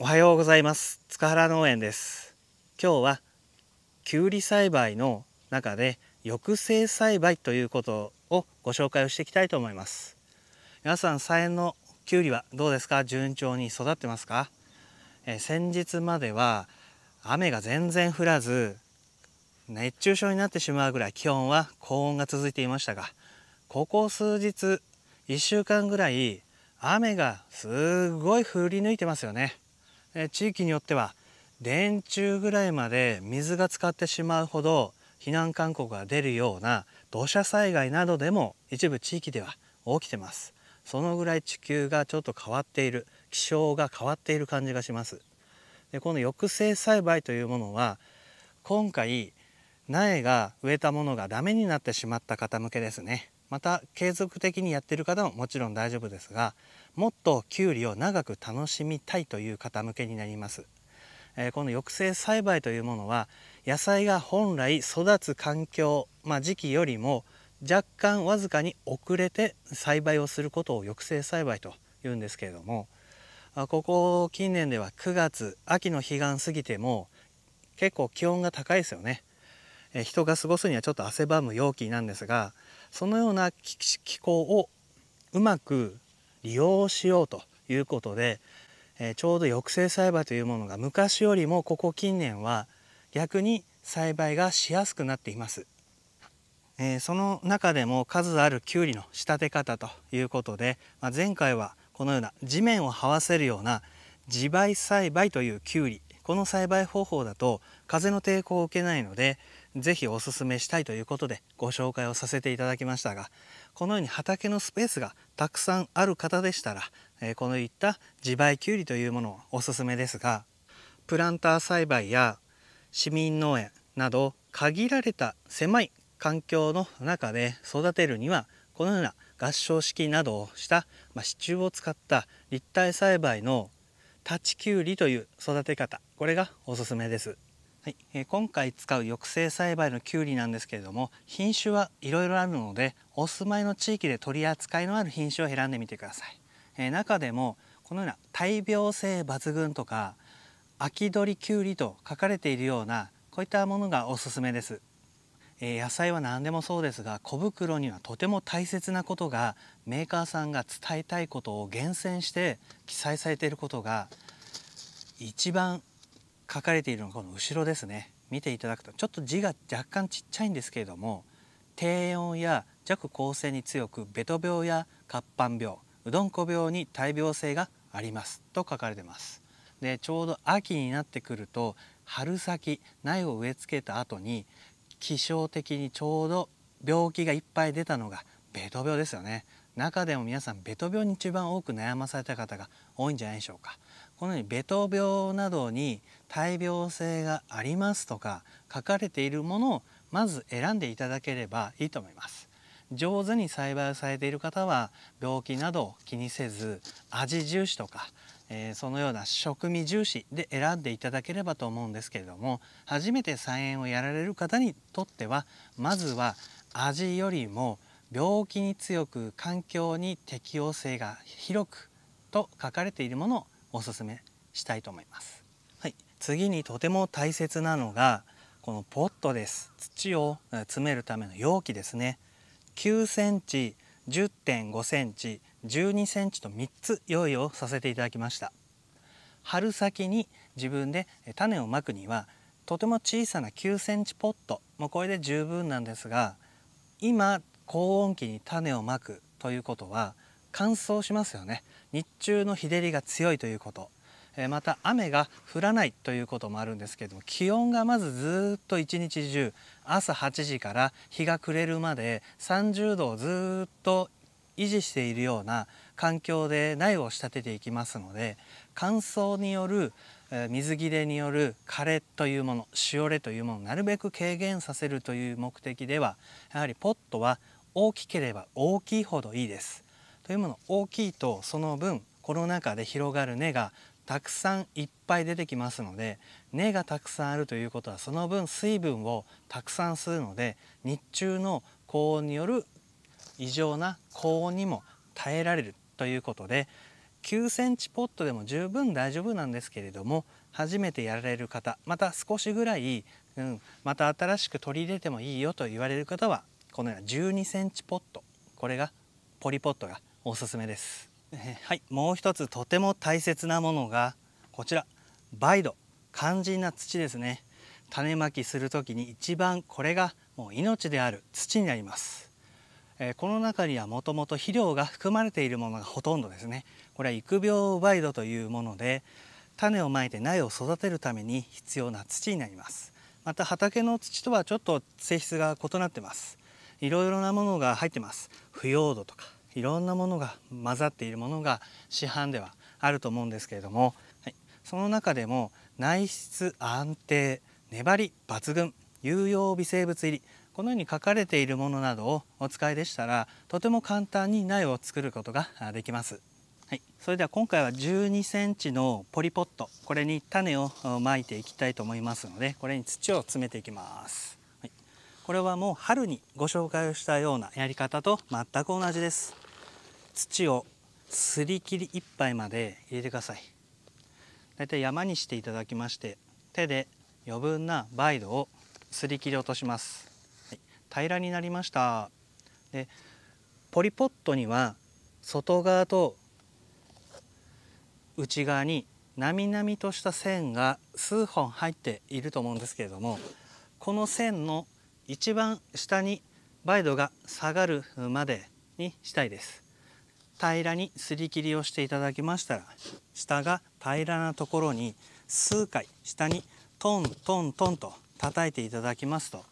おはようございます塚原農園です今日はきゅうり栽培の中で抑制栽培ということをご紹介をしていきたいと思います皆さん菜園のきゅうりはどうですか順調に育ってますか、え先日までは雨が全然降らず熱中症になってしまうぐらい気温は高温が続いていましたがここ数日1週間ぐらい雨がすごい降り抜いてますよねえ地域によっては電柱ぐらいまで水が浸かってしまうほど避難勧告が出るような土砂災害などでも一部地域では起きてますそのぐらい地球がちょっと変わっている気象が変わっている感じがしますでこの抑制栽培というものは今回苗が植えたものがダメになってしまった方向けですねまた継続的にやってる方ももちろん大丈夫ですがもっときゅうりを長く楽しみたいという方向けになります、えー、この抑制栽培というものは野菜が本来育つ環境、まあ、時期よりも若干わずかに遅れて栽培をすることを抑制栽培というんですけれどもここ近年では9月秋の彼岸過ぎても結構気温が高いですよね人が過ごすにはちょっと汗ばむ陽気なんですがそのような気候をうまく利用しようということで、えちょうど抑制栽培というものが昔よりもここ近年は逆に栽培がしやすくなっています、えその中でも数あるきゅうりの仕立て方ということで、まあ、前回はこのような地面を這わせるような自培栽培というきゅうりこの栽培方法だと風の抵抗を受けないので是非おすすめしたいということでご紹介をさせていただきましたがこのように畑のスペースがたくさんある方でしたら、えこのいった自培きゅうりというものをおすすめですがプランター栽培や市民農園など限られた狭い環境の中で育てるにはこのような合掌式などをした、ま支柱を使った立体栽培の立ちきゅうりという育て方これがおすすめですはい、えー、今回使う抑制栽培のきゅうりなんですけれども品種はいろいろあるのでお住まいの地域で取り扱いのある品種を選んでみてください、えー、中でもこのような大病性抜群とか秋鳥きゅうりと書かれているようなこういったものがおすすめです、えー、野菜は何でもそうですが小袋にはとても大切なことがメーカーさんが伝えたいことを厳選して記載されていることが一番書かれているのがこの後ろですね見ていただくとちょっと字が若干ちっちゃいんですけれども低温や弱抗性に強くベト病や活斑病うどんこ病に大病性がありますと書かれてますでちょうど秋になってくると春先苗を植え付けた後に気象的にちょうど病気がいっぱい出たのがベト病ですよね中でも皆さんベト病に一番多く悩まされた方が多いんじゃないでしょうかこのようにベト病などに大病性がありますとか書かれているものをまず選んでいただければいいと思います。上手に栽培されている方は病気などを気にせず味重視とか、えー、そのような食味重視で選んでいただければと思うんですけれども初めて菜園をやられる方にとってはまずは味よりも病気に強く環境に適応性が広くと書かれているものをおすすめしたいと思います。はい、次にとても大切なのがこのポットです。土を詰めるための容器ですね。9センチ、10.5センチ、12センチと3つ用意をさせていただきました。春先に自分で種をまくにはとても小さな9センチポットもうこれで十分なんですが今高温期に種をまくということは乾燥しますよね日中の日照りが強いということまた雨が降らないということもあるんですけれども気温がまずずっと一日中朝8時から日が暮れるまで30度をずっと維持しているような環境で苗を仕立てていきますので乾燥による水切れによる枯れというものしおれというものをなるべく軽減させるという目的ではやはりポットは大きければ大きいほどいいです。というもの大きいとその分コロナ禍で広がる根がたくさんいっぱい出てきますので根がたくさんあるということはその分水分をたくさん吸うので日中の高温による異常な高温にも耐えられるということで9センチポットでも十分大丈夫なんですけれども初めてやられる方また少しぐらい、うん、また新しく取り入れてもいいよと言われる方はこのような12センチポットこれがポリポットがおすすめです、えー、はいもう一つとても大切なものがこちらバイド肝心な土ですね種まきする時に一番これがもう命である土になります、えー、この中にはもともと肥料が含まれているものがほとんどですねこれは育苗バイドというもので種をまいて苗を育てるために必要な土になりますまた畑の土とはちょっと性質が異なってますいろいろなものが入ってます腐葉土とかいろんなものが混ざっているものが市販ではあると思うんですけれども、はい、その中でも内質安定粘り抜群有用微生物入りこのように書かれているものなどをお使いでしたらとても簡単に苗を作ることができます。はい、それでは今回は12センチのポリポットこれに種をまいていきたいと思いますのでこれに土を詰めていきます、はい、これはもう春にご紹介をしたようなやり方と全く同じです土をすり切り1杯まで入れてください大体山にしていただきまして手で余分な梅土をすり切り落とします、はい、平らになりましたでポリポットには外側と内側になみなみとした線が数本入っていると思うんですけれどもこの線の一番下に梅土が下がるまでにしたいです平らにすり切りをしていただきましたら下が平らなところに数回下にトントントンと叩いていただきますと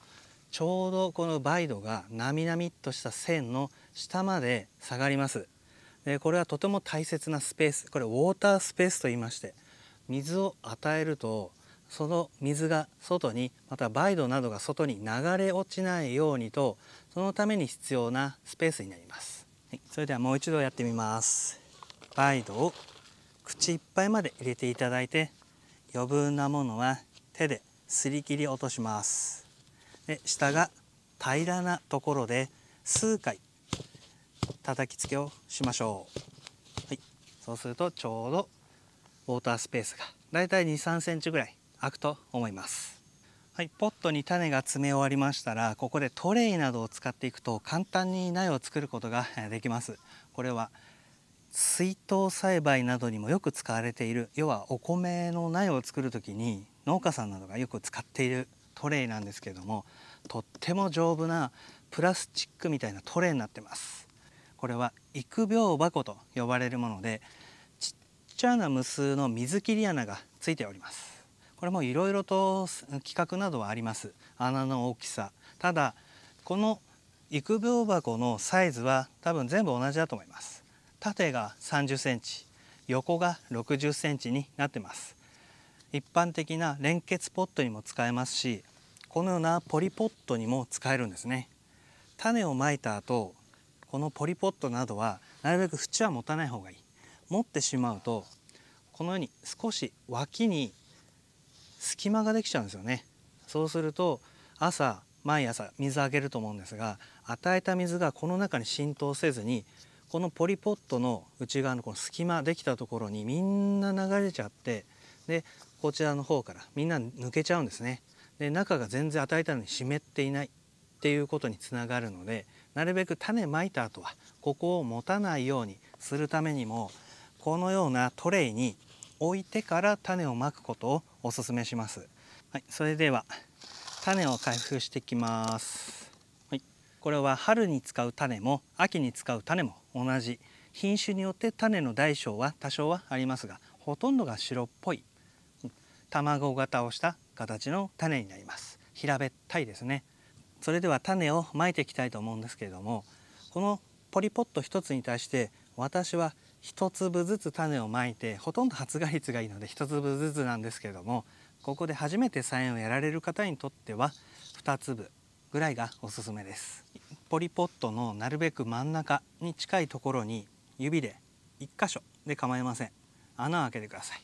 ちょうどこのバイドがなみなみっとした線の下まで下がりますでこれはとても大切なスペースこれウォータースペースと言いまして水を与えるとその水が外にまたバイドなどが外に流れ落ちないようにとそのために必要なスペースになりますはい、それではもう一度やってみますバイドを口いっぱいまで入れていただいて余分なものは手ですり切り落としますで下が平らなところで数回叩きつけをしましょう、はい、そうするとちょうどウォータースペースがだいたい2、3センチぐらい空くと思いますはい、ポットに種が詰め終わりましたらここでトレイなどを使っていくと簡単に苗を作ることができますこれは水筒栽培などにもよく使われている要はお米の苗を作る時に農家さんなどがよく使っているトレイなんですけれどもとっても丈夫なプラスチックみたいなトレイになってますこれは育苗箱と呼ばれるものでちっちゃな無数の水切り穴がついておりますこれもいろいろと規格などはあります穴の大きさただこの育苗箱のサイズは多分全部同じだと思います縦が30センチ横が60センチになってます一般的な連結ポットにも使えますしこのようなポリポットにも使えるんですね種をまいた後このポリポットなどはなるべく縁は持たない方がいい持ってしまうとこのように少し脇に隙間ができちゃうんですよねそうすると朝毎朝水あげると思うんですが与えた水がこの中に浸透せずにこのポリポットの内側のこの隙間できたところにみんな流れちゃってでこちらの方からみんな抜けちゃうんですねで中が全然与えたのに湿っていないっていうことにつながるのでなるべく種まいた後はここを持たないようにするためにもこのようなトレイに置いてから種をまくことをおすめします、はい、それでは種を開封してきます、はい、これは春に使う種も秋に使う種も同じ品種によって種の大小は多少はありますがほとんどが白っぽい卵型をした形の種になります平べったいですねそれでは種をまいていきたいと思うんですけれどもこのポリポット1つに対して私は一粒ずつ種をまいてほとんど発芽率がいいので一粒ずつなんですけれどもここで初めて菜園をやられる方にとっては2粒ぐらいがおすすめですポリポットのなるべく真ん中に近いところに指で1箇所で構いません穴を開けてください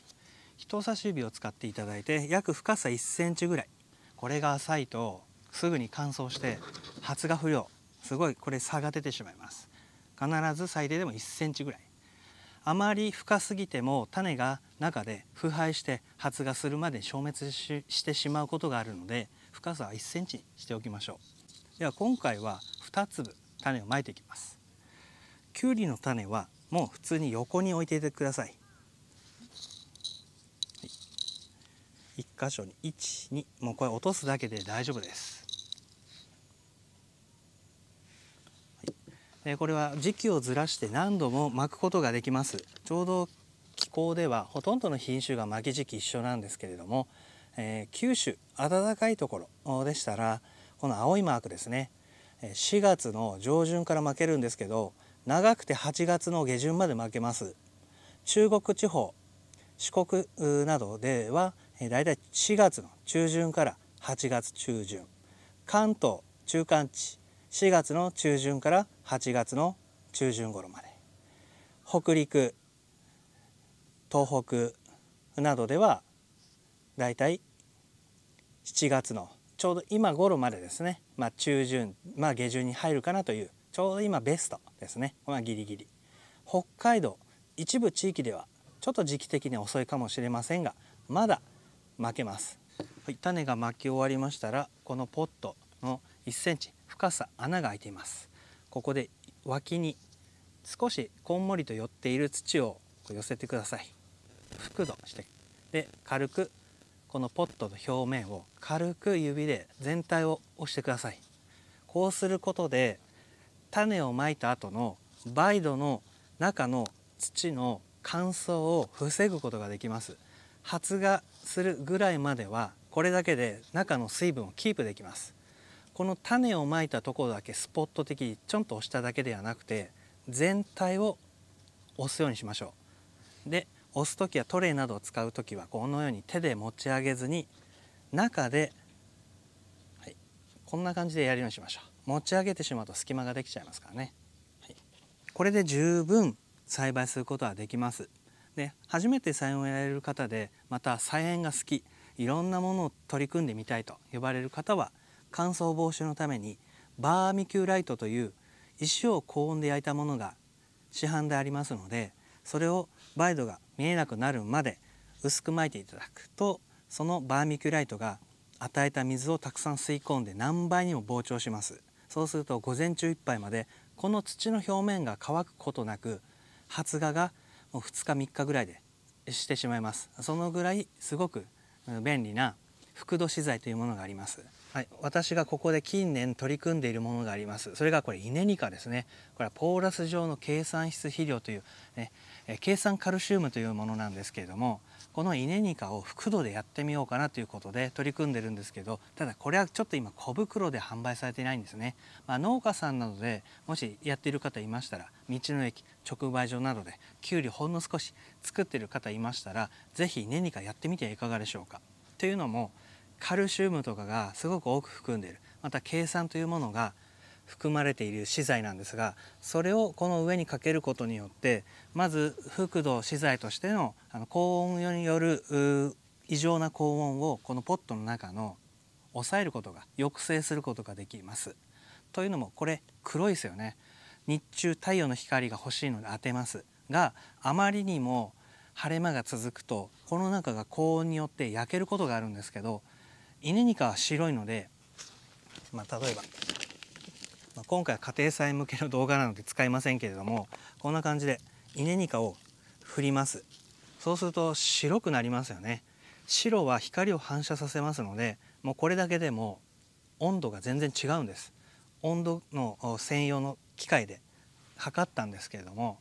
人差し指を使っていただいて約深さ1センチぐらいこれが浅いとすぐに乾燥して発芽不良すごいこれ差が出てしまいます必ず最低でも1センチぐらいあまり深すぎても種が中で腐敗して発芽するまで消滅してしまうことがあるので深さは 1cm にしておきましょうでは今回は2粒種をまいていきますきゅうりの種はもう普通に横に置いていてください1箇所に12もうこれ落とすだけで大丈夫ですこれは時期をずらして何度も巻くことができますちょうど気候ではほとんどの品種が巻き時期一緒なんですけれども、えー、九州暖かいところでしたらこの青いマークですね4月の上旬から巻けるんですけど長くて8月の下旬まで巻けます中国地方四国などではだいたい4月の中旬から8月中旬関東中間地4月の中旬から8月の中旬頃まで北陸東北などではだいたい7月のちょうど今頃までですね、まあ、中旬、まあ、下旬に入るかなというちょうど今ベストですね、まあ、ギリギリ北海道一部地域ではちょっと時期的に遅いかもしれませんがまだ負けます、はい、種が巻き終わりましたらこのポットの1センチ深さ穴が開いていますここで脇に少しこんもりと寄っている土を寄せてください覆度してで軽くこのポットの表面を軽く指で全体を押してくださいこうすることで種をまいた後の梅土の中の土の乾燥を防ぐことができます発芽するぐらいまではこれだけで中の水分をキープできますこの種をまいたところだけスポット的にちょんと押しただけではなくて全体を押すようにしましょう。で押す時はトレイなどを使う時はこのように手で持ち上げずに中で、はい、こんな感じでやるようにしましょう。持ち上げてしまうと隙間ができちゃいますからね。はい、これで十分栽培することはできます。で初めて菜園をやられる方でまた菜園が好きいろんなものを取り組んでみたいと呼ばれる方は乾燥防止のためにバーミキューライトという石を高温で焼いたものが市販でありますのでそれをバイドが見えなくなるまで薄くまいていただくとそのバーミキュライトが与えた水をたくさん吸い込んで何倍にも膨張しますそうすると午前中いっぱいまでこの土の表面が乾くことなく発芽がもう2日3日ぐらいでしてしまいますそのぐらいすごく便利な覆土資材というものがありますはい、私がここで近年取り組んでいるものがありますそれがこれイネニカですねこれはポーラス状の計算質肥料という、ね、計算カルシウムというものなんですけれどもこのイネニカを複度でやってみようかなということで取り組んでるんですけどただこれはちょっと今小袋で販売されていないんですね、まあ、農家さんなどでもしやっている方いましたら道の駅直売所などできゅうりほんの少し作ってる方いましたら是非稲ネニカやってみてはいかがでしょうかというのもカルシウムとかがすごく多く含んでいるまた計算というものが含まれている資材なんですがそれをこの上にかけることによってまず覆土資材としてのあの高温による異常な高温をこのポットの中の抑えることが抑制することができます。というのもこれ黒いですよね。日中太陽の光が欲しいので当てますがあまりにも晴れ間が続くとこの中が高温によって焼けることがあるんですけど稲ニカは白いので、まあ、例えば、まあ、今回は家庭菜向けの動画なので使いませんけれどもこんな感じで稲ニカを振りますそうすると白くなりますよね白は光を反射させますのでもうこれだけでも温度が全然違うんです温度の専用の機械で測ったんですけれども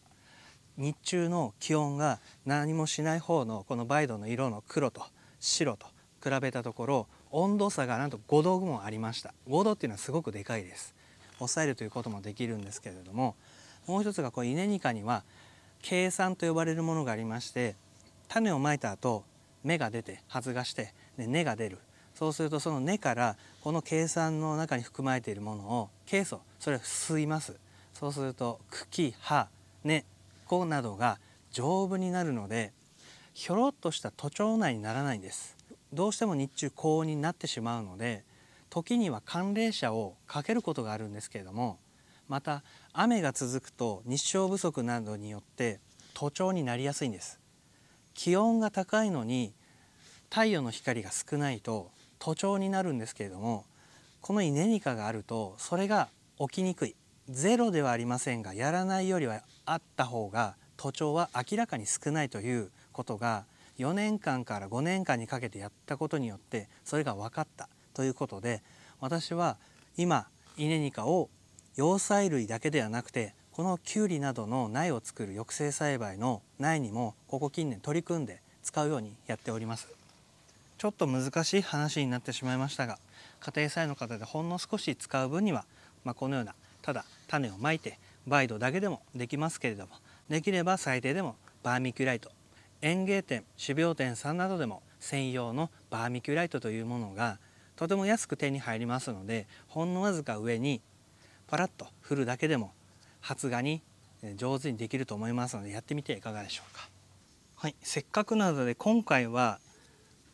日中の気温が何もしない方のこのバイドの色の黒と白と比べたところ温度差がなんと5度もありました5度っていうのはすごくでかいです抑えるということもできるんですけれどももう一つがこう稲ニカには計算と呼ばれるものがありまして種をまいた後芽が出て発芽してで根が出るそうするとその根からこの計算の中に含まれているものをケイ素それを吸いますそうすると茎葉根こなどが丈夫になるのでひょろっとした徒長内にならないんですどうしても日中高温になってしまうので時には寒冷車をかけることがあるんですけれどもまた雨が続くと日照不足などによって徒長になりやすいんです気温が高いのに太陽の光が少ないと徒長になるんですけれどもこのイネニカがあるとそれが起きにくいゼロではありませんがやらないよりはあった方が徒長は明らかに少ないということが4年間から5年間にかけてやったことによってそれが分かったということで私は今イネニカを要塞類だけではなくてこのキュウリなどの苗を作る抑制栽培の苗にもここ近年取り組んで使うようにやっておりますちょっと難しい話になってしまいましたが家庭菜の方でほんの少し使う分には、まあ、このようなただ種をまいてバイドだけでもできますけれどもできれば最低でもバーミキュライト園芸店種苗店さんなどでも専用のバーミキュライトというものがとても安く手に入りますのでほんのわずか上にパラッと振るだけでも発芽に上手にできると思いますのでやってみていかがでしょうか。はい、せっかくなので今回は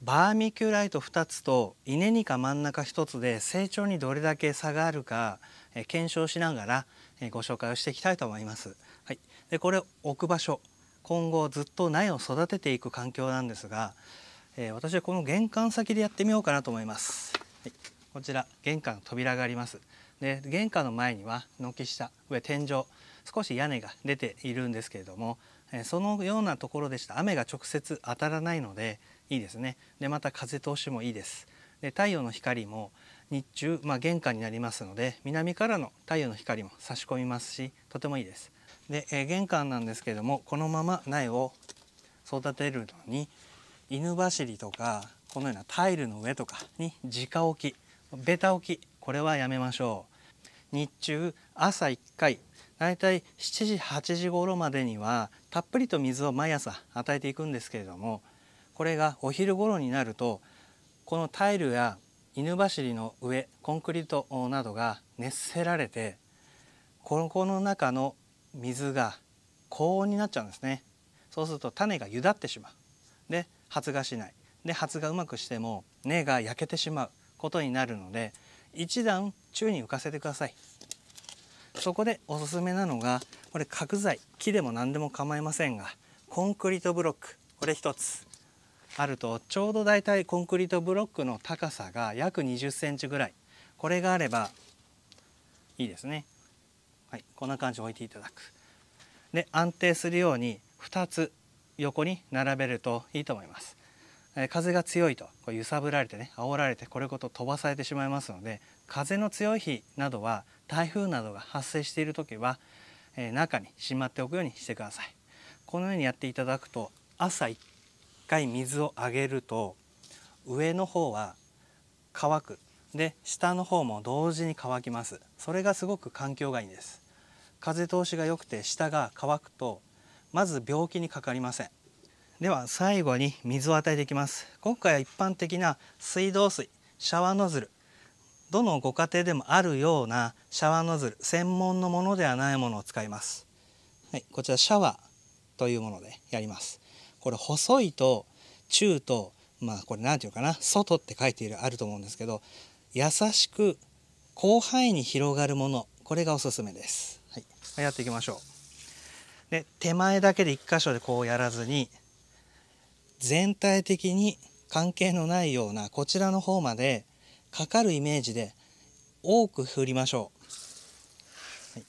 バーミキュライト2つと稲にか真ん中1つで成長にどれだけ差があるか検証しながらご紹介をしていきたいと思います。はい、でこれ置く場所今後ずっと苗を育てていく環境なんですが、えー、私はこの玄関先でやってみようかなと思います、はい、こちら玄関の扉がありますで玄関の前には軒下上天井少し屋根が出ているんですけれども、えー、そのようなところでした雨が直接当たらないのでいいですねでまた風通しもいいですで太陽の光も日中、まあ、玄関になりますので南からの太陽の光も差し込みますしとてもいいですで、えー、玄関なんですけどもこのまま苗を育てるのに犬走りとかこのようなタイルの上とかに直置きベタ置きこれはやめましょう日中朝1回だいたい7時8時頃までにはたっぷりと水を毎朝与えていくんですけれどもこれがお昼頃になるとこのタイルや犬走りの上コンクリートなどが熱せられてこの中の水が高温になっちゃうんですねそうすると種がゆだってしまうで発芽しないで発芽うまくしても根が焼けてしまうことになるので一段宙に浮かせてくださいそこでおすすめなのがこれ角材木でも何でも構いませんがコンクリートブロックこれ一つあるとちょうどだいたいコンクリートブロックの高さが約20センチぐらいこれがあればいいですねはい、こんな感じに置いていただくで安定するように2つ横に並べるといいと思います、え風が強いとこう揺さぶられてね煽られてこれごと飛ばされてしまいますので風の強い日などは台風などが発生している時は、え中にしまっておくようにしてくださいこのようにやっていただくと朝1回水をあげると上の方は乾くで下の方も同時に乾きますそれがすごく環境がいいんです風通しが良くて下が乾くとまず病気にかかりませんでは最後に水を与えていきます今回は一般的な水道水シャワーノズルどのご家庭でもあるようなシャワーノズル専門のものではないものを使います、はい、こちらシャワーというものでやりますこれ細いと中とまあこれ何て言うかな外って書いているあると思うんですけど優しく広範囲に広がるものこれがおすすめですやっていきましょう。で手前だけで1箇所でこうやらずに全体的に関係のないようなこちらの方までかかるイメージで多く振りましょう、はい、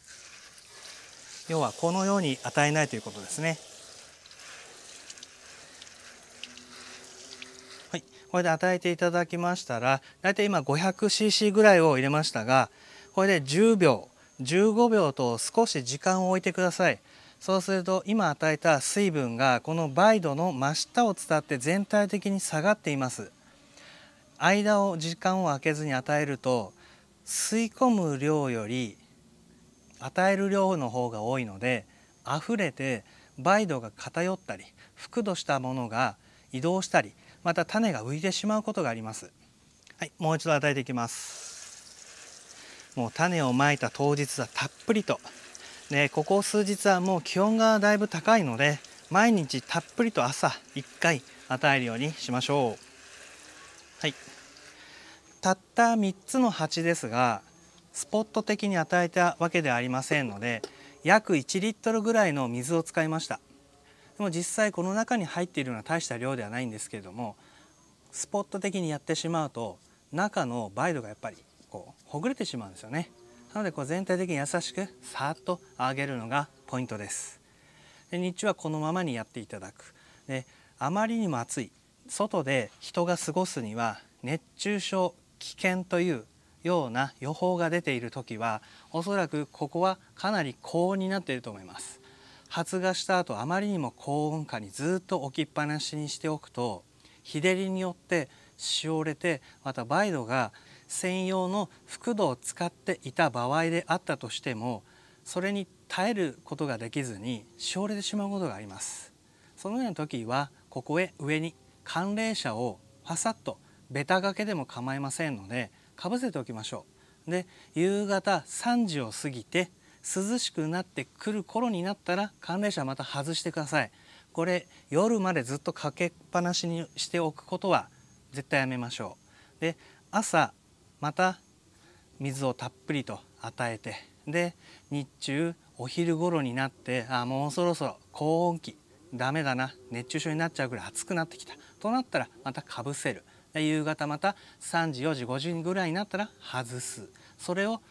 要はこのように与えないということですねはいこれで与えていただきましたら大体今 500cc ぐらいを入れましたがこれで10秒15秒と少し時間を置いてくださいそうすると今与えた水分がこのバイドの真下を伝って全体的に下がっています間を時間を空けずに与えると吸い込む量より与える量の方が多いので溢れてバイドが偏ったり覆土したものが移動したりまた種が浮いてしまうことがあります。はい、もう一度与えていきます。もう種をまいた当日はたっぷりとでここ数日はもう気温がだいぶ高いので毎日たっぷりと朝1回与えるようにしましょうはいたった3つの鉢ですがスポット的に与えたわけではありませんので約1リットルぐらいの水を使いましたでも実際この中に入っているのは大した量ではないんですけれどもスポット的にやってしまうと中の梅毒がやっぱりこうほぐれてしまうんですよねなのでこう全体的に優しくさっと上げるのがポイントですで日中はこのままにやっていただくであまりにも暑い外で人が過ごすには熱中症危険というような予報が出ている時はおそらくここはかなり高温になっていると思います発芽した後あまりにも高温下にずっと置きっぱなしにしておくと日照りによってしおれてまたバイドが専用の服土を使っていた場合であったとしてもそれに耐えることができずにしおれてしまうことがありますそのような時はここへ上に寒冷車をァサッとベタ掛けでも構いませんのでかぶせておきましょうで夕方3時を過ぎて涼しくなってくる頃になったら寒冷車また外してくださいこれ夜までずっとかけっぱなしにしておくことは絶対やめましょうで朝また水をたっぷりと与えてで日中お昼頃になってあもうそろそろ高温期ダメだな熱中症になっちゃうぐらい暑くなってきたとなったらまたかぶせる夕方また3時4時5時ぐらいになったら外すそれを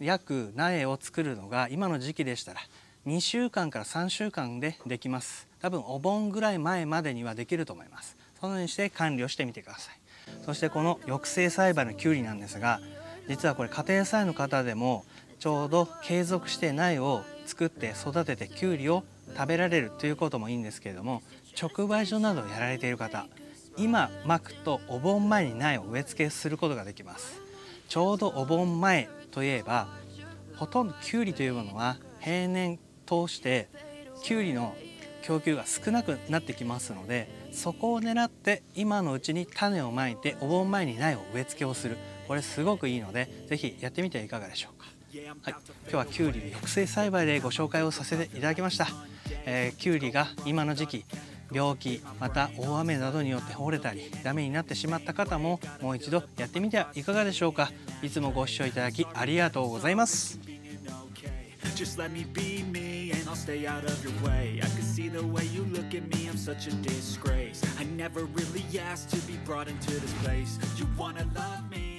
約苗を作るのが今の時期でしたら2週間から3週間でできます多分お盆ぐらい前までにはできると思いますそのようにして管理をしてみてくださいそしてこの抑制栽培のきゅうりなんですが実はこれ家庭菜園の方でもちょうど継続して苗を作って育ててきゅうりを食べられるということもいいんですけれども直売所などをやられている方今まくとお盆前に苗を植え付けすることができますちょうどお盆前といえばほとんどきゅうりというものは平年通してきゅうりの供給が少なくなってきますのでそこを狙って今のうちに種をまいてお盆前に苗を植え付けをするこれすごくいいので是非やってみてはいかがでしょうか。はい、今日はきゅうり抑制栽培でご紹介をさせていただきました、えー、きゅうりが今の時期病気また大雨などによって折れたりダメになってしまった方ももう一度やってみてはいかがでしょうかいつもご視聴いただきありがとうございます Just let me be me and I'll stay out of your way I can see the way you look at me, I'm such a disgrace I never really asked to be brought into this place You wanna love me?